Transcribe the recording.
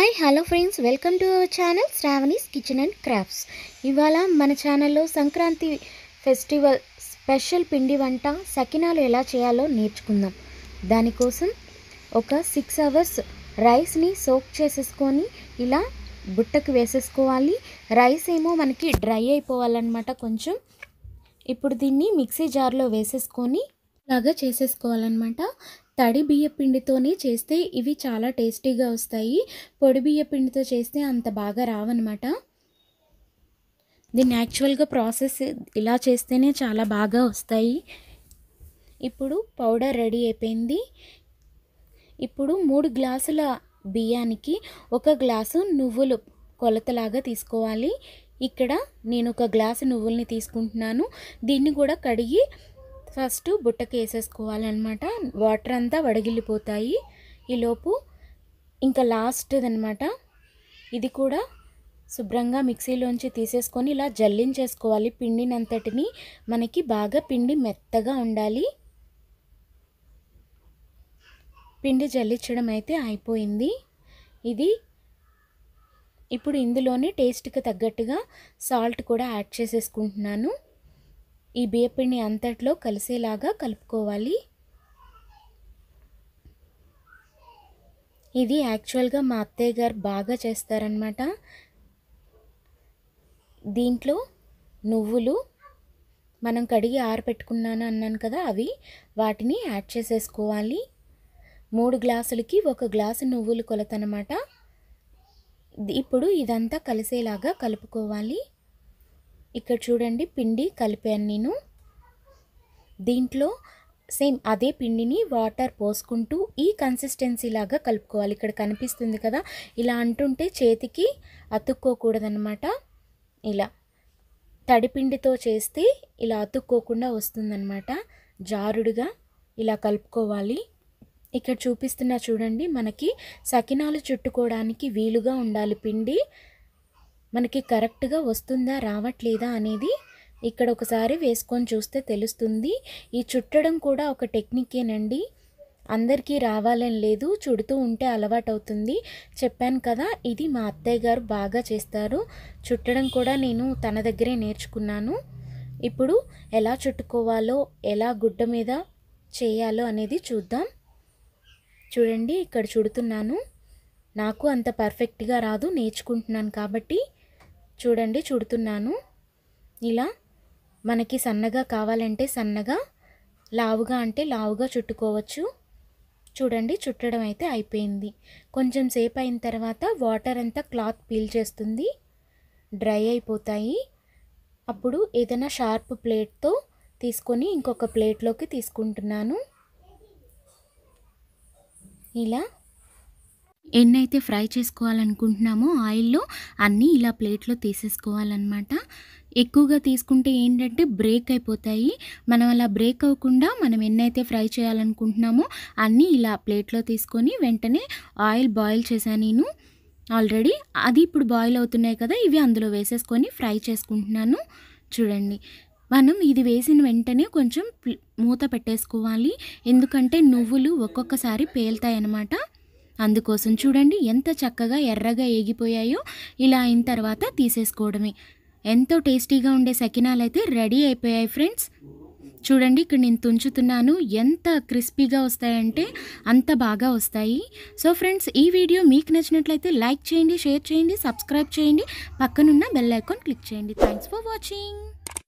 hi hello friends welcome to our channel Sravani's kitchen and crafts ఇవాళ మన ఛానల్లో Sankranti festival special పిండి వంట సకినాలు ఎలా చేయాలో నేర్చుకుందాం దానికోసం ఒక సిక్స్ అవర్స్ రైస్ని సోక్ చేసేసుకొని ఇలా బుట్టకు వేసేసుకోవాలి రైస్ ఏమో మనకి డ్రై అయిపోవాలన్నమాట కొంచెం ఇప్పుడు దీన్ని మిక్సీ జార్లో వేసేసుకొని లాగా చేసేసుకోవాలన్నమాట తడి బియ్యపిండితోనే చేస్తే ఇవి చాలా టేస్టీగా వస్తాయి పొడి బియ్యపిండితో చేస్తే అంత బాగా రావన్నమాట దీన్ని యాక్చువల్గా ప్రాసెస్ ఇలా చేస్తేనే చాలా బాగా వస్తాయి ఇప్పుడు పౌడర్ రెడీ అయిపోయింది ఇప్పుడు మూడు గ్లాసుల బియ్యానికి ఒక గ్లాసు నువ్వులు కొలతలాగా తీసుకోవాలి ఇక్కడ నేను ఒక గ్లాసు నువ్వుల్ని తీసుకుంటున్నాను దీన్ని కూడా కడిగి ఫస్ట్ బుట్టకి వేసేసుకోవాలన్నమాట వాటర్ అంతా వడగిల్లిపోతాయి ఈలోపు ఇంకా లాస్ట్ది అనమాట ఇది కూడా శుభ్రంగా మిక్సీలోంచి తీసేసుకొని ఇలా జల్లించేసుకోవాలి పిండినంతటిని మనకి బాగా పిండి మెత్తగా ఉండాలి పిండి జల్లించడం అయితే అయిపోయింది ఇది ఇప్పుడు ఇందులోనే టేస్ట్కి తగ్గట్టుగా సాల్ట్ కూడా యాడ్ చేసేసుకుంటున్నాను ఈ బియ్యపిండి అంతట్లో కలిసేలాగా కలుపుకోవాలి ఇది యాక్చువల్గా మా అత్తయ్య గారు బాగా చేస్తారనమాట దీంట్లో నువ్వులు మనం కడిగి ఆరబెట్టుకున్నాను అన్నాను కదా అవి వాటిని యాడ్ చేసేసుకోవాలి మూడు గ్లాసులకి ఒక గ్లాసు నువ్వులు కొలతనమాట ఇప్పుడు ఇదంతా కలిసేలాగా కలుపుకోవాలి ఇక్కడ చూడండి పిండి కలిపాను నేను దీంట్లో సేమ్ అదే పిండిని వాటర్ పోసుకుంటూ ఈ కన్సిస్టెన్సీ లాగా కలుపుకోవాలి ఇక్కడ కనిపిస్తుంది కదా ఇలా అంటుంటే చేతికి అతుక్కోకూడదనమాట ఇలా తడిపిండితో చేస్తే ఇలా అతుక్కోకుండా వస్తుందన్నమాట జారుడుగా ఇలా కలుపుకోవాలి ఇక్కడ చూపిస్తున్నా చూడండి మనకి సకినాలు చుట్టుకోవడానికి వీలుగా ఉండాలి పిండి మనకి కరెక్ట్గా వస్తుందా రావట్లేదా అనేది ఇక్కడ ఒకసారి వేసుకొని చూస్తే తెలుస్తుంది ఈ చుట్టడం కూడా ఒక టెక్నికేనండి అందరికీ రావాలని లేదు చుడుతూ ఉంటే అలవాటు అవుతుంది చెప్పాను కదా ఇది మా అత్తయ్య గారు బాగా చేస్తారు చుట్టడం కూడా నేను తన దగ్గరే నేర్చుకున్నాను ఇప్పుడు ఎలా చుట్టుకోవాలో ఎలా గుడ్డ మీద చేయాలో అనేది చూద్దాం చూడండి ఇక్కడ చుడుతున్నాను నాకు అంత పర్ఫెక్ట్గా రాదు నేర్చుకుంటున్నాను కాబట్టి చూడండి చుడుతున్నాను ఇలా మనకి సన్నగా కావాలంటే సన్నగా లావుగా అంటే లావుగా చుట్టుకోవచ్చు చూడండి చుట్టడం అయితే అయిపోయింది కొంచెం సేపు అయిన తర్వాత వాటర్ అంతా క్లాత్ పీల్ చేస్తుంది డ్రై అయిపోతాయి అప్పుడు ఏదైనా షార్ప్ ప్లేట్తో తీసుకొని ఇంకొక ప్లేట్లోకి తీసుకుంటున్నాను ఇలా ఎన్నైతే ఫ్రై చేసుకోవాలనుకుంటున్నామో ఆయిల్లో అన్నీ ఇలా ప్లేట్లో తీసేసుకోవాలన్నమాట ఎక్కువగా తీసుకుంటే ఏంటంటే బ్రేక్ అయిపోతాయి మనం అలా బ్రేక్ అవ్వకుండా మనం ఎన్నైతే ఫ్రై చేయాలనుకుంటున్నామో అన్నీ ఇలా ప్లేట్లో తీసుకొని వెంటనే ఆయిల్ బాయిల్ చేశాను నేను ఆల్రెడీ అది ఇప్పుడు బాయిల్ అవుతున్నాయి కదా ఇవి అందులో వేసేసుకొని ఫ్రై చేసుకుంటున్నాను చూడండి మనం ఇది వేసిన వెంటనే కొంచెం మూత పెట్టేసుకోవాలి ఎందుకంటే నువ్వులు ఒక్కొక్కసారి పేలుతాయి అన్నమాట అందుకోసం చూడండి ఎంత చక్కగా ఎర్రగా ఏగిపోయాయో ఇలా అయిన తర్వాత తీసేసుకోవడమే ఎంతో టేస్టీగా ఉండే సకినాలు అయితే రెడీ అయిపోయాయి ఫ్రెండ్స్ చూడండి ఇక్కడ నేను తుంచుతున్నాను ఎంత క్రిస్పీగా వస్తాయంటే అంత బాగా వస్తాయి సో ఫ్రెండ్స్ ఈ వీడియో మీకు నచ్చినట్లయితే లైక్ చేయండి షేర్ చేయండి సబ్స్క్రైబ్ చేయండి పక్కనున్న బెల్ ఐకాన్ క్లిక్ చేయండి థ్యాంక్స్ ఫర్ వాచింగ్